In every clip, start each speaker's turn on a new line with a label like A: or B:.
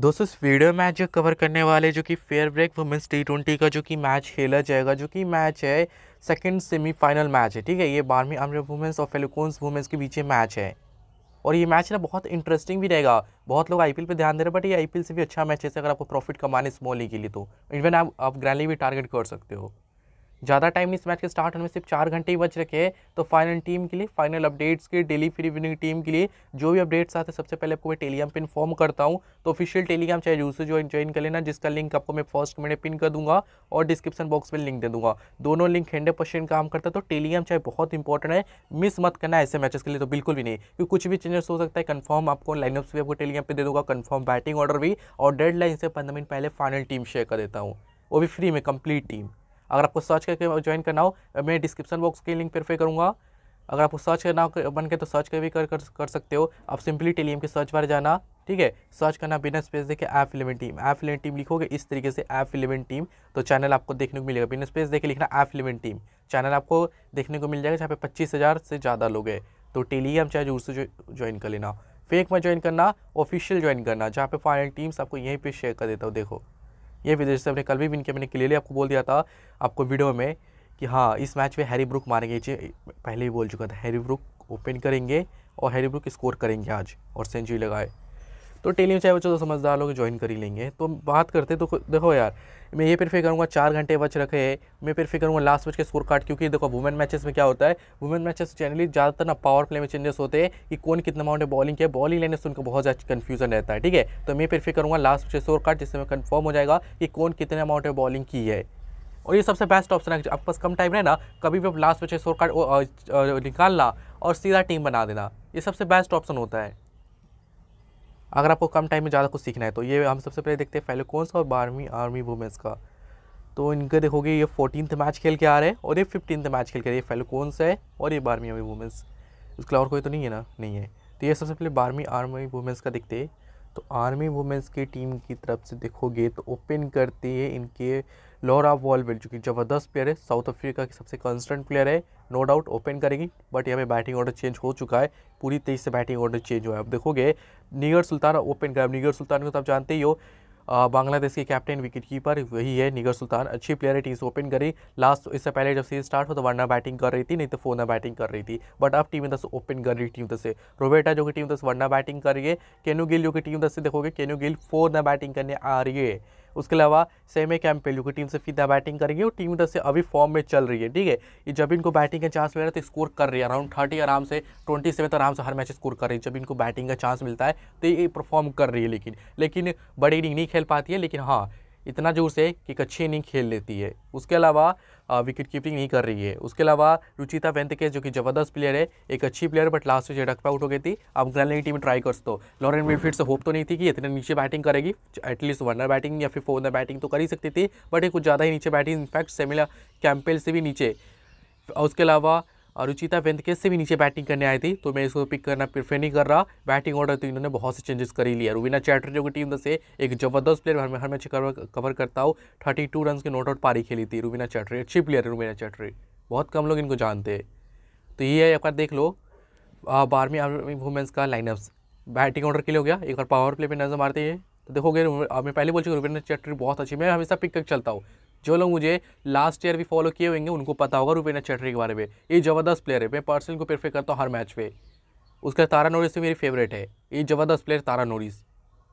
A: दोस्तों इस video match जो कवर करने वाले जो कि fair break women's T twenty का जो कि मैच खेला जाएगा जो कि मैच है सेकंड सेमीफाइनल मैच है ठीक है ये बारहवीं आर्मी वुमेंस और फेलिकोन्स वुमेंस के बीच मैच है और ये मैच ना बहुत इंटरेस्टिंग भी रहेगा बहुत लोग आईपीएल पे ध्यान दे रहे हैं बट ये आईपीएल से भी अच्छा मैच है अगर आपको प्रॉफिट कमाने स्मॉल लीग के लिए तो इवन आप, आप ग्रैंडली भी टारगेट कर सकते हो ज़्यादा टाइम नहीं इस मैच के स्टार्ट होने में सिर्फ चार घंटे ही बच रखे हैं तो फाइनल टीम के लिए फाइनल अपडेट्स के डेली फ्री विनिंग टीम के लिए जो भी अपडेट्स आते हैं सबसे पहले आपको मैं टेलीग्राम पे इन्फॉर्म करता हूँ तो ऑफिशियल टेलीग्राम चाहे जूसे जो ज्वाइन कर लेना जिसका लिंक आपको मैं फर्स्ट मैंने पिन कर दूंगा और डिस्क्रिप्शन बॉक्स में लिंक दे दूंगा दोनों लिंक हंड्रेड काम करता है तो टेलीग्राम चाहे बहुत इंपॉर्टेंट है मिस मत करना ऐसे मैचेस के लिए तो बिल्कुल भी नहीं क्योंकि कुछ भी चेंजेस हो सकता है कन्फर्म आपको लाइनअप्स भी आपको टेलीग्राम पर दे दूंगा कन्फर्म बैटिंग ऑर्डर भी और डेड से पंद्रह मिनट पहले फाइनल टीम शेयर कर देता हूँ वो भी फ्री में कंप्लीट टीम अगर आपको सर्च करके ज्वाइन करना हो मैं डिस्क्रिप्शन बॉक्स के लिंक प्रेफर करूँगा अगर आपको सर्च करना बन के तो सर्च कर भी कर, कर, कर सकते हो आप सिंपली टेलीएम के सर्च बार जाना ठीक है सर्च करना बिना स्पेस देखे app eleven team app eleven team लिखोगे इस तरीके से ऐप इलेवन टीम तो चैनल आपको देखने को मिलेगा बिना स्पेस देखे लिखना ऐप इलेवन टीम चैनल आपको देखने को मिल जाएगा जहाँ पे पच्चीस हज़ार से ज़्यादा लोग हैं तो टेलीएम चाहे जरूर से ज्वाइन कर लेना फेक में ज्वाइन करना ऑफिशियल ज्वाइन करना जहाँ पे फाइनल टीम्स आपको यहीं पर शेयर कर देता हूँ देखो ये भी जैसे अपने कल भी इनके मैंने क्लियरली आपको बोल दिया था आपको वीडियो में कि हाँ इस मैच में हैरी ब्रुक मारेंगे पहले ही बोल चुका था हैरी ब्रुक ओपन करेंगे और हैरी ब्रुक स्कोर करेंगे आज और सेंचुरी लगाए तो टेली में चाहे बच्चों तो समझदार लोग ज्वाइन कर ही लेंगे तो बात करते तो देखो यार मैं ये प्रेफर करूँगा चार घंटे बच रखे हैं मैं प्रेफर करूँगा लास्ट बच के स्कोर कार्ड क्योंकि देखो वुमेन मैचेस में क्या होता है वुमेन मैचेस जनरली ज़्यादातर ना पावर प्ले में चेंजेस होते हैं कि कौन कितना अमाउंट है बॉलिंग किया बॉलिंग लेने से उनको बहुत ज़्यादा कन्फ्यूजन रहता है ठीक है तो मैं प्रेफर करूँगा लास्ट बच के स्कोर कार्ड जिससे मैं कन्फर्म हो जाएगा कि कौन कितने अमाउंट है बॉलिंग की है और ये सबसे बेस्ट ऑप्शन है आपके पास कम टाइम है ना कभी भी आप लास्ट बचे स्कोर कार्ड निकालना और सीधा टीम बना देना ये सबसे बेस्ट ऑप्शन होता है अगर आपको कम टाइम में ज़्यादा कुछ सीखना है तो ये हम सबसे पहले देखते हैं फेलोकोन्स और बारहवीं आर्मी वुमेंस का तो इनके देखोगे ये फोर्टीनथ मैच खेल के आ रहे हैं और ये फिफ्टीनथ मैच खेल के आ रहे हैं फेलिकॉन्स है और ये बारहवीं आर्मी वुमेंस उसके अलावा कोई तो नहीं है ना नहीं है तो ये सबसे पहले बारहवीं आर्मी वुमेंस का देखते हैं तो आर्मी वुमेंस की टीम की तरफ से देखोगे तो ओपन करती है इनके लॉरा वॉलवेल जो कि ज़बरदस्त प्लेयर है साउथ अफ्रीका की सबसे कंस्टेंट प्लेयर है नो डाउट ओपन करेगी बट यहाँ पे बैटिंग ऑर्डर चेंज हो चुका है पूरी तेज से बैटिंग ऑर्डर चेंज हुआ है अब देखोगे निगर सुल्तान ओपन कर निगर सुल्तान को तो आप जानते ही हो बांग्लादेश के कैप्टन विकेट कीपर वही है निगर सुल्तान अच्छी प्लेयर है टीम से ओपन करी लास्ट इससे पहले जब सीरीज स्टार्ट हो तो वरना बैटिंग कर रही थी नहीं तो फोना बैटिंग कर रही थी बट अब टीम दस ओपन कर रही टीम दस से रोबेटा जो कि टीम दस वरना बैटिंग कर रही है केनू गिल जो कि टीम दस से देखोगे केनू गिल फोर ना बैटिंग करने आ रही है उसके अलावा सेमे कैम्पेलू की टीम से फिदा बैटिंग करेंगे और टीम इधर से अभी फॉर्म में चल रही है ठीक है ये जब इनको बैटिंग का चांस मिल रहा है तो स्कोर कर रही है अराउंड थर्टी आराम से ट्वेंटी सेवन तो आराम से हर मैच स्कोर कर रही है जब इनको बैटिंग का चांस मिलता है तो ये परफॉर्म कर रही है लेकिन लेकिन बड़ी इनिंग नहीं खेल पाती है लेकिन हाँ इतना जोर से कि अच्छी इनिंग खेल लेती है उसके अलावा विकेट कीपिंग नहीं कर रही है उसके अलावा रुचिता वेंतकेश जो कि जबरदस्त प्लेयर है एक अच्छी प्लेयर बट लास्ट में झटक पर आउट हो गई थी अब ग्रैंड की टीम ट्राई कर तो लॉरेन मिडफील्ड से होप तो नहीं थी कि इतने नीचे बैटिंग करेगी एटलीस्ट वनर बैटिंग या फिर फोर बैटिंग तो कर ही सकती थी बट ये कुछ ज़्यादा ही नीचे बैटिंग इनफैक्ट सेमिला कैंपेल से भी नीचे उसके अलावा अरुचिता रुचिता वेंदकेश से भी नीचे बैटिंग करने आई थी तो मैं इसको पिक करना प्रेफर नहीं कर रहा बैटिंग ऑर्डर तो इन्होंने बहुत से चेंजेस कर ही लिया रुबीना चैटर्जी की टीम तो से एक जबरदस्त प्लेयर हर हर मैच कवर कवर करता हूँ थर्टी टू रन की नोट आउट पारी खेली थी रुबीना चैटर्जी अच्छी प्लेयर है रुबीना चैटर्जी बहुत कम लोग इनको जानते हैं तो ये है बार देख लो बारहवीं आर्मी वुमेंस का लाइनअप्स बैटिंग ऑर्डर के लिए हो गया एक बार पावर प्ले पर नजर मारते हैं तो देखोगे मैं पहले बोल चुकी रुबीना चैटर्जी बहुत अच्छी मैं हमेशा पिक कर चलता हूँ जो लोग मुझे लास्ट ईयर भी फॉलो किए होंगे उनको पता होगा रुपेना चैटरी के बारे में ये जबरदस्त प्लेयर है मैं पर्सनल को प्रेफर करता हूँ हर मैच पे उसका तारा नोरिस भी मेरी फेवरेट है ये जबरदस्त प्लेयर तारा नोरिस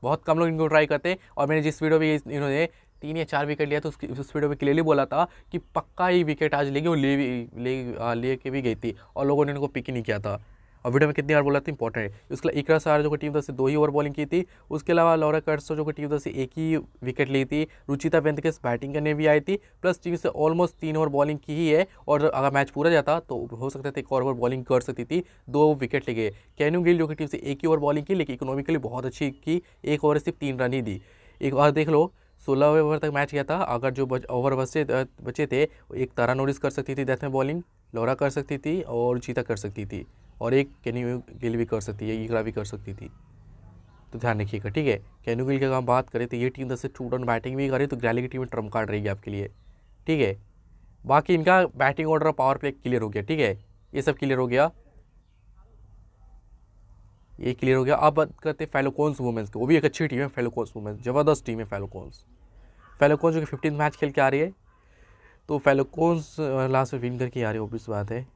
A: बहुत कम लोग इनको ट्राई करते हैं और मैंने जिस वीडियो में इन्होंने तीन या चार विकेट लिया तो उसकी उस वीडियो में क्लियरली बोला था कि पक्का ही विकेट आज लेंगे वो ले ले, ले के भी गई थी और लोगों ने इनको पिक ही नहीं किया था और वीडियो में कितनी बार बोला था इंपॉर्टेंट है उसके अलावा इकरा सार जो कि टीम दस से दो ही ओवर बॉलिंग की थी उसके अलावा लॉरा कर्सो जो कि टीम दस से एक ही विकेट ली थी रुचिता पेंथकेस बैटिंग करने भी आई थी प्लस टीम से ऑलमोस्ट तीन ओवर बॉलिंग की ही है और अगर मैच पूरा जाता तो हो सकता था एक और ओवर बॉलिंग कर सकती थी दो विकेट ले गए कैनू गिल जो कि टीम से एक ही ओवर बॉलिंग की लेकिन इकोनॉमिकली बहुत अच्छी की एक ओवर सिर्फ तीन रन ही दी एक बार देख लो सोलह ओवर तक मैच गया था अगर जो ओवर बचे बचे थे एक तारा नोटिस कर सकती थी डेथ में बॉलिंग लौरा कर सकती थी और चीता कर सकती थी और एक कैन्यू गिल भी कर सकती है ईगड़ा भी कर सकती थी तो ध्यान रखिएगा ठीक है कैन्यू गिल की अगर हम बात करें तो ये टीम दस से टू बैटिंग भी करे तो ग्रैली की टीम में कार्ड रहेगी आपके लिए ठीक है बाकी इनका बैटिंग ऑर्डर और पावर प्ले क्लियर हो गया ठीक है ये सब क्लियर हो गया ये क्लियर हो गया अब बात करते हैं फेलोकॉन्स वुमेंस की वो भी एक अच्छी टीम है फेलोकॉन्स वुमेंस ज़बरदस्त टीम है फेलोकॉन्स फेलोकॉन्स जो कि फिफ्टीन मैच खेल के आ रही है तो फेलोकॉन्स लास्ट में विन करके आ रही है ओबियस बात है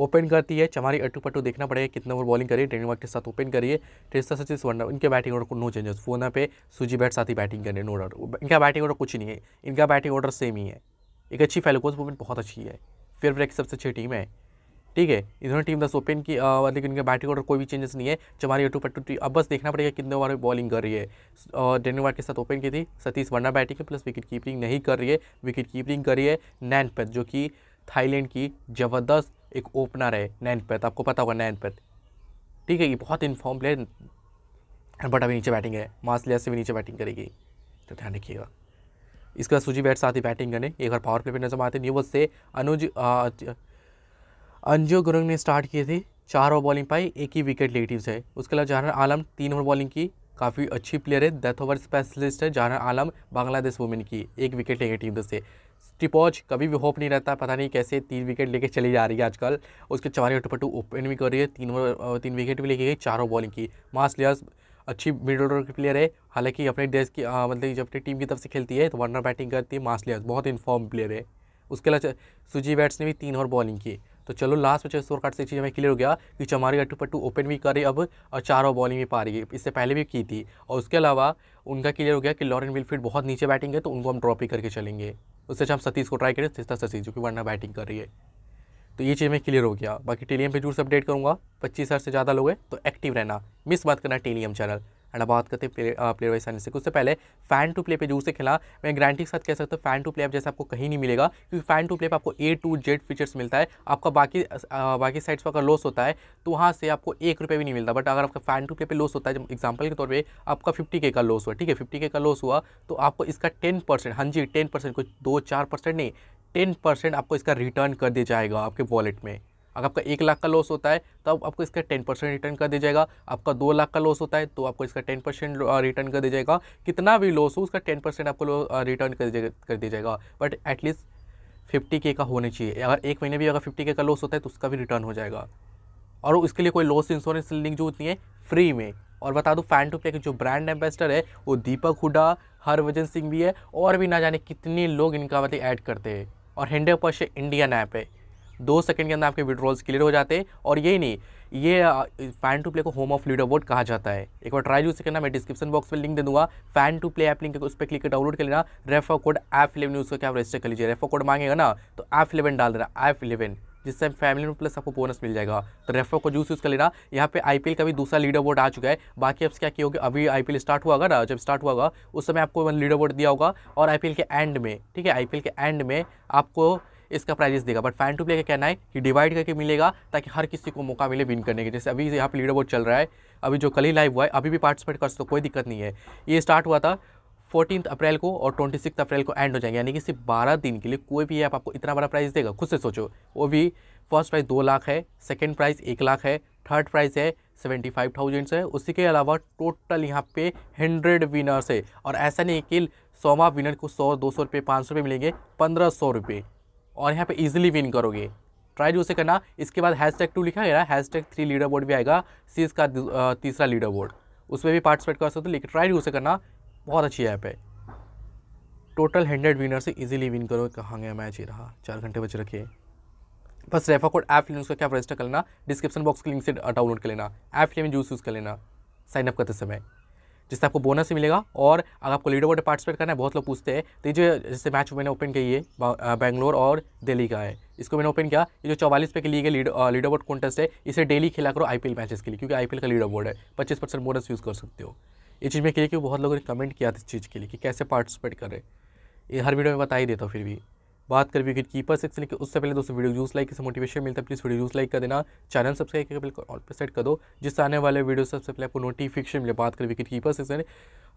A: ओपन करती है चमारी अट्टू पट्टू देखना पड़ेगा कितना ओवर बॉलिंग करिए डेनमार्क के साथ ओपन करिए टेस्टा सचिस वरना इनके बैटिंग ऑर्डर को नो चेंजेस फोना पे सुजी बैट साथ ही बैटिंग करें नो डाउट इनका बैटिंग ऑर्डर कुछ नहीं है इनका बैटिंग ऑर्डर सेम ही है एक अच्छी फैलोकोज मूवमेंट बहुत अच्छी है फिर ब्रेक सबसे अच्छी टीम है ठीक है इन्होंने टीम दस ओपन की लेकिन इनका बैटिंग ऑर्डर कोई भी चेंजेस नहीं है चमारी अट्टू पट्टू अब बस देखना पड़ेगा कितने ओवर में बॉलिंग कर रही है डेनमार्क के साथ ओपन की थी सतीश वर्णा बैटिंग है प्लस विकेट कीपिंग नहीं कर रही है विकेट कीपिंग रही है नैनपथ जो कि थाईलैंड की ज़बरदस्त एक ओपनर है नैनपैथ आपको पता होगा नैनपैथ ठीक है ये बहुत इन्फॉर्म प्लेयर बट अभी नीचे बैटिंग है लिया से भी नीचे बैटिंग करेगी तो ध्यान रखिएगा इसके बाद सुजी बैट साथ ही बैटिंग करने एक बार पावर प्ले पर नजर आते न्यूवर्स से अनुज अंजो गुरंग ने स्टार्ट किए थे चार ओवर बॉलिंग पाई एक ही विकेट लेटिव है उसके अलावा जहर आलम तीन ओवर बॉलिंग की काफ़ी अच्छी प्लेयर है डेथ ओवर स्पेशलिस्ट है जहर आलम बांग्लादेश वुमेन की एक विकेट नेगेटिव से टिपॉज कभी भी होप नहीं रहता पता नहीं कैसे तीन विकेट लेके चली जा रही है आजकल उसके चवारी टपटू ओपन भी कर रही है तीन ओवर तीन विकेट भी लेके गई चारों बॉलिंग की मास लेयर्स अच्छी मिडल ऑर्डर की प्लेयर है हालांकि अपने देश की मतलब जब अपनी टीम की तरफ से खेलती है तो वनर बैटिंग करती है मास लेयर्स बहुत इन्फॉर्म प्लेयर है उसके अलावा सुजी बैट्स ने भी तीन ओवर बॉलिंग की तो चलो लास्ट में चेस स्कोर कार्ड से चीज़ हमें क्लियर हो गया कि चमारी अट्टू पट्टू ओपन भी करे अब और चार ओवर बॉलिंग भी पा रही है इससे पहले भी की थी और उसके अलावा उनका क्लियर हो गया कि लॉरेन विलफिट बहुत नीचे बैटिंग है तो उनको हम ड्रॉप ही करके चलेंगे उससे अच्छा हम सतीश को ट्राई करें सिस्ता सतीश जो कि वरना बैटिंग कर रही है तो ये चीज़ में क्लियर हो गया बाकी टेलीएम पे जरूर से अपडेट करूँगा पच्चीस हज़ार से ज़्यादा लोग हैं तो एक्टिव रहना मिस बात करना टेलीएम चैनल एंड बात करते हैं प्ले, प्लेयर वाइज एनालिसिस उससे पहले फैन टू प्ले पे जो से खेला मैं गारंटी के साथ कह सकता हूँ फैन टू प्ले आप जैसे आपको कहीं नहीं मिलेगा क्योंकि फैन टू प्ले पर आपको ए टू जेड फीचर्स मिलता है आपका बाकी आ, बाकी साइड्स पर अगर लॉस होता है तो वहाँ से आपको एक रुपये भी नहीं मिलता बट अगर आपका फैन टू प्ले पर लॉस होता है एग्जाम्पल के तौर पर आपका फिफ्टी का लॉस हुआ ठीक है फिफ्टी का लॉस हुआ तो आपको इसका टेन परसेंट हाँ जी टेन परसेंट कुछ दो चार परसेंट नहीं टेन परसेंट आपको इसका रिटर्न कर दिया जाएगा आपके वॉलेट में अगर आपका एक लाख का लॉस होता है तो आपको इसका टेन परसेंट रिटर्न कर दिया जाएगा आपका दो लाख का लॉस होता है तो आपको इसका टेन परसेंट रिटर्न कर दिया जाएगा कितना भी लॉस हो उसका टेन परसेंट आपको रिटर्न कर दिया कर दिया जाएगा बट एटलीस्ट फिफ्टी के का होना चाहिए अगर एक महीने भी अगर फिफ्टी के का लॉस होता है तो उसका भी रिटर्न हो जाएगा और उसके लिए कोई लॉस इंश्योरेंस लिंक जो होती है फ्री में और बता दूँ फैन टू प्ले के जो ब्रांड एम्बेसडर है वो दीपक हुडा हरभजन सिंह भी है और भी ना जाने कितने लोग इनका मतलब ऐड करते हैं और हंड्रेड परसेंट इंडियन ऐप है दो सेकंड के अंदर आपके विड्रॉल्स क्लियर हो जाते हैं और यही नहीं ये फैन टू प्ले को होम ऑफ लीडर बोर्ड कहा जाता है एक बार ट्राई जो से करना मैं डिस्क्रिप्शन बॉक्स में लिंक दे दूंगा fan to play app link उस पर क्लिक डाउनलोड कर लेना refer code app eleven use करके आप रजिस्टर कर लीजिए रेफर कोड मांगेगा ना तो ऐप इलेवन डाल देना ऐप इलेवन जिससे फैमिली में प्लस आपको बोनस मिल जाएगा तो रेफर को जूस यूज़ कर लेना यहाँ पे आईपीएल का भी दूसरा लीडर बोर्ड आ चुका है बाकी अब क्या किया होगा अभी आईपीएल स्टार्ट हुआ ना जब स्टार्ट हुआ उस समय आपको लीडर बोर्ड दिया होगा और आईपीएल के एंड में ठीक है आईपीएल के एंड में आपको इसका प्राइजेस देगा बट फैन टू प्ले का कहना है कि डिवाइड करके मिलेगा ताकि हर किसी को मौका मिले विन करने के जैसे अभी यहाँ पर लीडर बोर्ड चल रहा है अभी जो कल ही लाइव हुआ है अभी भी पार्टिसिपेट कर सकते कोई दिक्कत नहीं है ये स्टार्ट हुआ था फोर्टीन अप्रैल को और ट्वेंटी सिक्स अप्रैल को एंड हो जाएंगे यानी कि सिर्फ बारह दिन के लिए कोई भी ऐप आपको इतना बड़ा प्राइस देगा खुद से सोचो वो भी फर्स्ट प्राइस दो लाख है सेकेंड प्राइस एक लाख है थर्ड प्राइस है सेवेंटी फाइव थाउजेंड है उसी के अलावा टोटल यहाँ पे हंड्रेड विनर्स है और ऐसा नहीं कि सौवा विनर को सौ दो सौ रुपये पाँच सौ रुपये मिलेंगे पंद्रह सौ रुपये और यहाँ पे इजीली विन करोगे ट्राई जो से करना इसके बाद हैश टैग टू लिखा गया hashtag three leaderboard भी आएगा सीज का तीसरा लीडर बोर्ड उसमें भी पार्टिसिपेट कर सकते हो लेकिन ट्राई जो से करना बहुत अच्छी ऐप है टोटल हंड्रेड विनर से इजीली विन करो कहाँ गया मैच ही रहा चार घंटे बच रखे बस रेफा कोड ऐप लेने उसका क्या रजिस्टर कर लेना डिस्क्रिप्शन बॉक्स के लिंक से डाउनलोड कर लेना ऐप लेने जूस यूज़ कर लेना साइनअप करते समय जिससे आपको बोनस मिलेगा और अगर आपको लीडर बोर्ड पार्टिसिपेट करना है बहुत लोग पूछते हैं तो ये जो जैसे मैच मैंने ओपन किया है बैंगलोर और दिल्ली का है इसको मैंने ओपन किया ये जो चौवालीस पे के लिए गए लीडर बोर्ड कॉन्टेस्ट है इसे डेली खेला करो आईपीएल मैचेस के लिए क्योंकि आईपीएल का लीडर बोर्ड है पच्चीस परसेंट बोनस यूज़ कर सकते हो ये चीज़ में के लिए क्योंकि बहुत लोगों ने कमेंट किया था इस चीज़ के लिए कि कैसे पार्टिसिपेट करें ये हर वीडियो में बता ही देता हूँ फिर भी बात कर विकेट कीपर सेक्शन लेकिन उससे पहले दोस्तों वीडियो यूज़ लाइक से मोटिवेशन मिलता है प्लीज़ वीडियो यूज़ लाइक कर देना चैनल सब्सक्राइब करके बिल्कुल ऑल पर सेट कर दो जिससे आने वाले वीडियो सबसे पहले आपको नोटिफिकेशन मिले बात करें विकेट कीपर से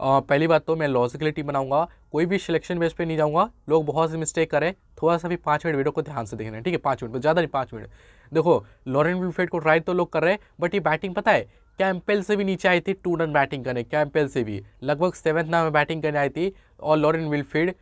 A: पहली बात तो मैं लॉजिकली टीम बनाऊंगा कोई भी सिलेक्शन बेस पे नहीं जाऊंगा लोग बहुत से मिस्टेक करें थोड़ा सा भी पाँच मिनट वीडियो को ध्यान से देखना ठीक है पाँच मिनट ज़्यादा नहीं पाँच मिनट देखो लॉरेंट विलफेड को ट्राई तो लोग कर रहे हैं बट ये बैटिंग पता है कैंपेल से भी नीचे आई थी टू रन बैटिंग करने कैंपेल से भी लगभग सेवन्थ नाम में बैटिंग करने आई थी और लॉरेंट विलफेड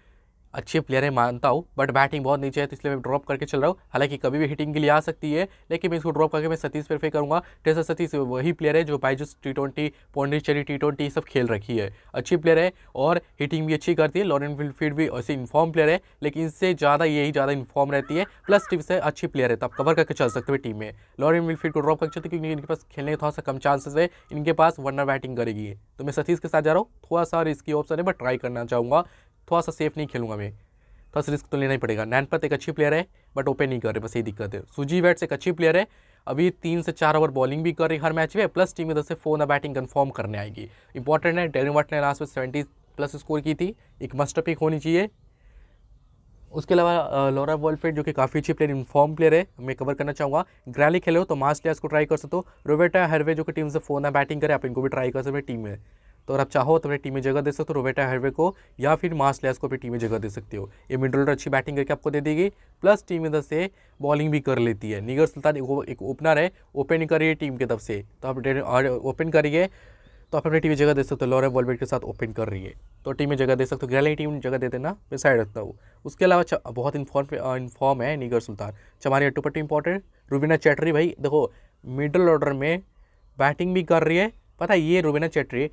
A: अच्छे प्लेयर है मानता हूँ बट बैटिंग बहुत नीचे है तो इसलिए मैं ड्रॉप करके चल रहा हूँ हालांकि कभी भी हिटिंग के लिए आ सकती है लेकिन मैं इसको ड्रॉप करके मैं सतीश फे करूँगा जैसे सतीश वही प्लेयर है जो Byju's T twenty Pondicherry T twenty सब खेल रखी है अच्छी प्लेयर है और हिटिंग भी अच्छी करती है लॉरेन फील्ड भी ऐसे इन्फॉर्म प्लेयर है लेकिन इससे ज़्यादा यही ज़्यादा इन्फॉर्म रहती है प्लस टीम से अच्छी प्लेयर है तो आप कवर करके चल सकते हो टीम में लॉरेन विलफील्ड को ड्रॉप करके चलते क्योंकि इनके पास खेलने के थोड़ा सा कम चांसेस है इनके पास वनर बैटिंग करेगी तो मैं सतीश के साथ जा रहा हूँ थोड़ा सा रिस्की ऑप्शन है बट ट्राई करना चाहूँगा थोड़ा सा सेफ नहीं खेलूंगा मैं थोड़ा सा रिस्क तो लेना ही पड़ेगा नैनपत एक अच्छी प्लेयर है बट ओपन नहीं कर रहे बस यही दिक्कत है सुजी वैट्स एक अच्छी प्लेयर है अभी तीन से चार ओवर बॉलिंग भी कर रही हर मैच में प्लस टीम इधर से फोन और बैटिंग कन्फर्म करने आएगी इंपॉर्टेंट है डेरिन वाट ने लास्ट में सेवेंटी प्लस स्कोर की थी एक मस्ट पिक होनी चाहिए उसके अलावा लोरा वॉलफेड जो कि काफ़ी अच्छी प्लेयर इन्फॉर्म प्लेयर है मैं कवर करना चाहूँगा ग्रैली खेले हो तो मास्ट प्लेयर्स को ट्राई कर सकते हो रोबेटा हरवे जो कि टीम से फोन है बैटिंग करे आप इनको भी ट्राई कर सकते टीम में तो अगर आप चाहो तो अपने टीम में जगह दे सकते हो रोबेटा हेरवे को या फिर मार्स लेस को भी टीम में जगह दे सकते हो ये मिडल अच्छी बैटिंग करके आपको दे देगी प्लस टीम की तरफ से बॉलिंग भी कर लेती है निगर सुल्तान एक ओपनर है ओपन करिए टीम की तरफ से तो आप ओपन करिए तो आप अपने टीम में जगह दे सकते हो लॉरे वॉलबेट के साथ ओपन कर रही है तो टीम में जगह दे सकते हो ग्रैली टीम जगह दे देना मैं साइड रखता हूँ उसके अलावा बहुत इन्फॉर्म इन्फॉर्म है निगर सुल्तान चमारी अट्टू पट्टी इंपॉर्टेंट रूबीना चैटरी भाई देखो मिडल ऑर्डर में बैटिंग भी कर रही है पता है ये रूबीना चैटरी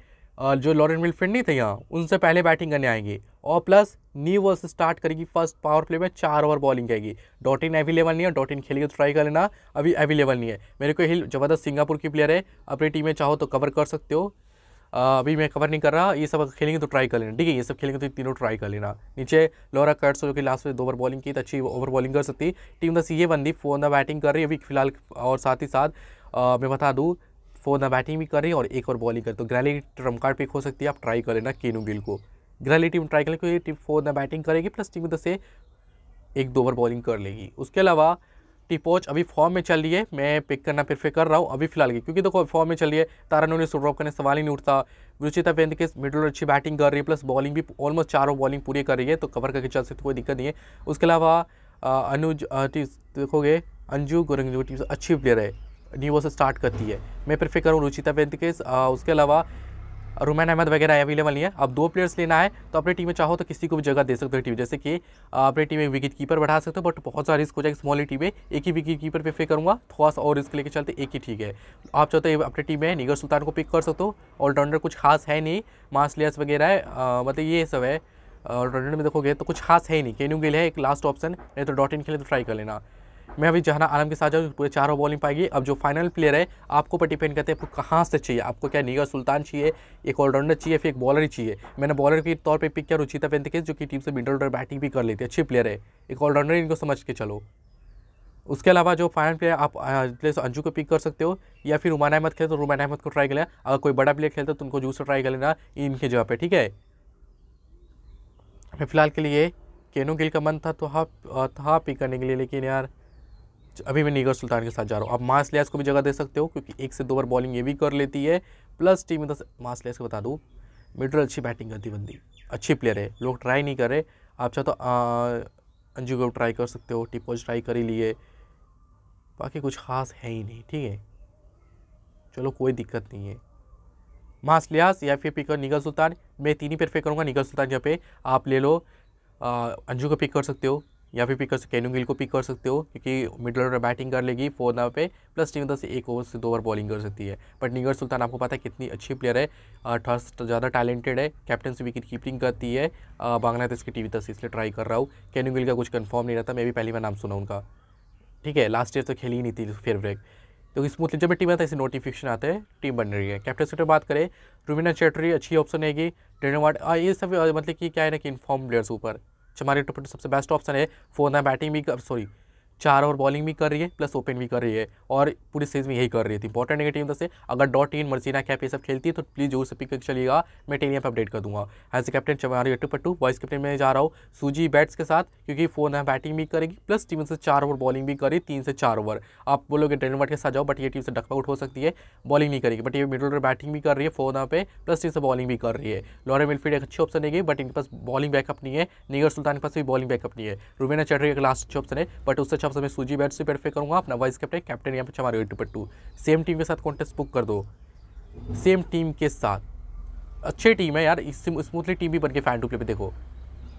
A: जो लॉरेन विल्फ्रेड नहीं थे यहाँ उनसे पहले बैटिंग करने आएंगे और प्लस न्यू वर्स स्टार्ट करेगी फर्स्ट पावर प्ले में चार ओवर बॉलिंग करेगी डॉट इन अवेलेबल नहीं है डॉट इन खेलेगी तो ट्राई कर लेना अभी अवेलेबल नहीं है मेरे को हिल ज़बरदस्त सिंगापुर की प्लेयर है अपनी टीम में चाहो तो कवर कर सकते हो अभी मैं कवर नहीं कर रहा ये सब खेलेंगे तो ट्राई कर लेना ठीक है ये सब खेलेंगे तो तीनों ट्राई कर लेना नीचे लोरा कर्ट्स जो कि लास्ट में दो ओवर बॉलिंग की तो अच्छी ओवर बॉलिंग कर सकती टीम दस ये बंदी फोन द बैटिंग कर रही है अभी फिलहाल और साथ ही साथ मैं बता दूँ फोर ना बैटिंग भी कर रही है और एक और बॉलिंग कर तो ग्रेलिटी ट्रम कार्ड पिक हो सकती है आप ट्राई कर लेना केनू गिल को ग्रैली टीम ट्राई करें क्योंकि टीम फोर ना बैटिंग करेगी प्लस टीम से एक दो ओवर बॉलिंग कर लेगी उसके अलावा टिपोच अभी फॉर्म में चल रही है मैं पिक करना फिर फिर कर रहा हूँ अभी फिलहाल की क्योंकि देखो फॉर्म में चल रही है तारा ने ड्रॉप करने सवाल ही नहीं उठता रुचिता पेंद के मिडल अच्छी बैटिंग कर रही है प्लस बॉलिंग भी ऑलमोस्ट चारों बॉलिंग पूरी कर रही है तो कवर करके चल सकती कोई दिक्कत नहीं है उसके अलावा अनुज देखोगे अंजू गोरंग अच्छी प्लेयर है न्यू से स्टार्ट करती है मैं प्रेफर करूँ रुचिता वेंकटेश उसके अलावा रुमैन अहमद वगैरह अवेलेबल नहीं है अब दो प्लेयर्स लेना है तो अपनी टीम में चाहो तो किसी को भी जगह दे सकते हो टीम जैसे कि अपनी टीम में विकेट कीपर बढ़ा सकते हो बट बहुत सारा रिस्क हो जाएगा स्मॉली टीम में एक ही विकेट कीपर पे पे करूँगा थोड़ा सा और रिस्क लेके चलते एक ही ठीक है आप चाहते तो हो अपनी टीम में निगर सुल्तान को पिक कर सकते हो ऑलराउंडर कुछ खास है नहीं मास प्लेयर्स वगैरह है मतलब ये सब है ऑलराउंडर में देखोगे तो कुछ खास है ही नहीं केन्यू गिल है एक लास्ट ऑप्शन नहीं तो डॉट इन खेले तो ट्राई कर लेना मैं अभी जहाना आलम के साथ जाऊँ पूरे चारों बॉलिंग पाएगी अब जो फाइनल प्लेयर है आपको पर डिपेंड करते हैं आपको कहाँ से चाहिए आपको क्या नीगर सुल्तान चाहिए एक ऑलराउंडर चाहिए फिर एक बॉलर ही चाहिए मैंने बॉलर के तौर पर पिक किया रुचिता पेंतिकेस जो कि टीम से मिडल ऑर्डर बैटिंग भी कर लेती है अच्छी प्लेयर है एक ऑलराउंडर इनको समझ के चलो उसके अलावा जो फाइनल प्लेयर आप प्लेस अंजू को पिक कर सकते हो या फिर रुमान अहमद खेलते तो रुमान अहमद को ट्राई कर लेना अगर कोई बड़ा प्लेयर खेलता तो उनको जूस ट्राई कर लेना इनके जगह पे ठीक है मैं फ़िलहाल के लिए केनो गिल का मन था तो हाँ था पिक करने के लिए लेकिन यार अभी मैं नीगर सुल्तान के साथ जा रहा हूँ आप मास लियास को भी जगह दे सकते हो क्योंकि एक से दो बार बॉलिंग ये भी कर लेती है प्लस टीम इधर मास लियास को बता दूँ मिडल अच्छी बैटिंग करती बंदी अच्छी प्लेयर है लोग ट्राई नहीं कर रहे आप चाहते तो अंजू को ट्राई कर सकते हो टिपोज ट्राई कर ही लिए बाकी कुछ खास है ही नहीं ठीक है चलो कोई दिक्कत नहीं है मास लियास या फिर कर निगल सुल्तान मैं तीन ही पेयर पे करूँगा निगल सुल्तान जहाँ पे आप ले लो अंजू को पिक कर सकते हो यहाँ पे पिक कर सकते हैं को पिक कर सकते हो क्योंकि मिडल ऑर्डर बैटिंग कर लेगी फोर नाव पे प्लस टीम दस एक ओवर से दो ओवर बॉलिंग कर सकती है बट निगर सुल्तान आपको पता है कितनी अच्छी प्लेयर है फर्स्ट ज़्यादा टैलेंटेड है कैप्टन से विकेट कीपिंग करती है बांग्लादेश की टीम तरफ इसलिए ट्राई कर रहा हूँ कैनुगिल का कुछ कन्फर्म नहीं रहता मैं भी पहली बार नाम सुना उनका ठीक है लास्ट ईयर तो खेली ही नहीं थी फेवरेट ब्रेक तो स्मूथली जब टीम आता है इसे नोटिफिकेशन आते हैं टीम बन रही है कैप्टन सेक्टर तो बात करें रुबीना चैटरी अच्छी ऑप्शन कि ट्रेनर वार्ड ये सब मतलब कि क्या है ना कि इन्फॉर्म प्लेयर्स ऊपर हमारे सबसे बेस्ट ऑप्शन है फोन है बैटिंग भी सॉरी चार ओवर बॉलिंग भी कर रही है प्लस ओपन भी कर रही है और पूरी सीरीज में यही कर रही थी इंपॉर्टेंट है टीम से अगर डॉट इन मर्जीना कैप ये सब खेलती है तो प्लीज़ जरूर से पिक चलिएगा मैं टीम यहाँ पर अपडेट कर दूंगा एज ए कैप्टन चमारी पर पट्टू वाइस कैप्टन में जा रहा हूँ सूजी बैट्स के साथ क्योंकि फोन है बैटिंग भी करेगी प्लस टीम से चार ओवर बॉलिंग भी करी तीन से चार ओवर आप बोलोगे ड्रेन वाट के साथ जाओ बट ये टीम से डक आउट हो सकती है बॉलिंग नहीं करेगी बट ये मिडल ऑर्डर बैटिंग भी कर रही है फोन यहाँ पे प्लस टीम से बॉलिंग भी कर रही है लॉरे मिलफील्ड एक अच्छी ऑप्शन है बट इनके पास बॉलिंग बैकअप नहीं है नीगर सुल्तान के पास भी बॉलिंग बैकअप नहीं है रुबेना चटरी एक लास्ट अच्छी ऑप्शन है बट उससे अच्छा हिसाब से मैं सूजी बैट से प्रेफर करूँगा अपना वाइस कैप्टन कैप्टन यहाँ पर हमारे एट पर टू सेम टीम के साथ कॉन्टेस्ट बुक कर दो सेम टीम के साथ अच्छी टीम है यार स्मूथली टीम भी बन के फैन टू प्ले पे देखो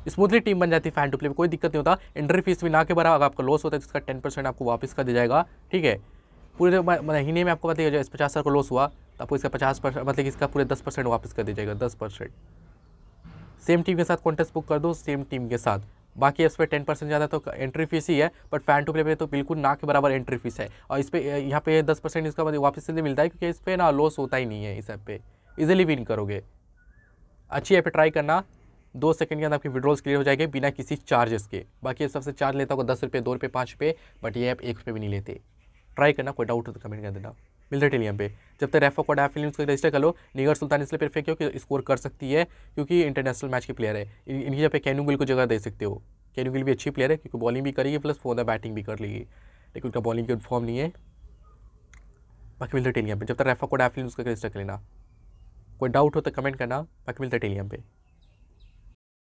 A: स्मूथली टीम बन जाती है फैन टू प्ले पे कोई दिक्कत नहीं होता एंट्री फीस भी ना के बराबर आपका लॉस होता है जिसका टेन परसेंट आपको वापस कर दिया जाएगा ठीक है पूरे महीने में आपको पता है पचास हज़ार का लॉस हुआ तो आपको इसका पचास परसेंट मतलब इसका पूरे दस परसेंट वापस कर दिया जाएगा दस परसेंट सेम टीम के साथ कॉन्टेस्ट बुक कर दो सेम टीम के साथ बाकी इस पर टेन परसेंट ज़्यादा तो एंट्री फीस ही है बट फैन टू प्ले पे तो बिल्कुल ना के बराबर एंट्री फीस है और इस पर यहाँ पे दस परसेंट इसका मतलब वापस से नहीं मिलता है क्योंकि इस पर ना लॉस होता ही नहीं है इस ऐप पे भी विन करोगे अच्छी ऐप ट्राई करना दो सेकंड के अंदर आपकी विड्रॉल्स क्लियर हो जाएंगे बिना किसी चार्जेस के बाकी सबसे चार्ज लेता होगा दस रुपये दो रुपये पाँच रुपये बट ये ऐप एक रुपये भी नहीं लेते ट्राई करना कोई डाउट हो तो कमेंट कर देना मिल्टरटेलियम पे जब तक रेफा को डायफिलियम को रजिस्टर कर लो निगर सुल्तान इसलिए परफेक्ट है क्योंकि स्कोर कर सकती है क्योंकि इंटरनेशनल मैच की प्लेयर है इनकी जब कैनू गिल को जगह दे सकते हो गिल भी अच्छी प्लेयर है क्योंकि बॉलिंग भी करेगी प्लस फोन बैटिंग भी कर लेगी लेकिन उनका बॉलिंग की फॉर्म नहीं है बाकी टेलियम पर जब तक रेफा को डायफिलियम उसका रजिस्टर कर लेना कोई डाउट हो तो कमेंट करना बाकी टेलियम पर